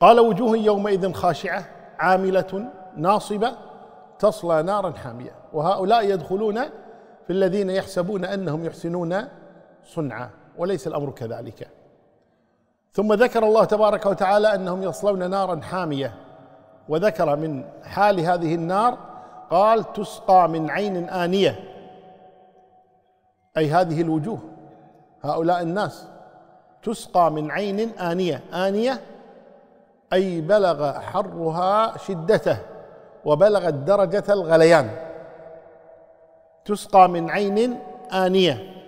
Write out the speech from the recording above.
قال وجوه يومئذ خاشعة عاملة ناصبة تصلى نارا حامية وهؤلاء يدخلون في الذين يحسبون أنهم يحسنون صنعا وليس الأمر كذلك ثم ذكر الله تبارك وتعالى أنهم يصلون نارا حامية وذكر من حال هذه النار قال تسقى من عين آنية أي هذه الوجوه هؤلاء الناس تسقى من عين آنية آنية أي بلغ حرها شدته وبلغت درجة الغليان تسقى من عين آنية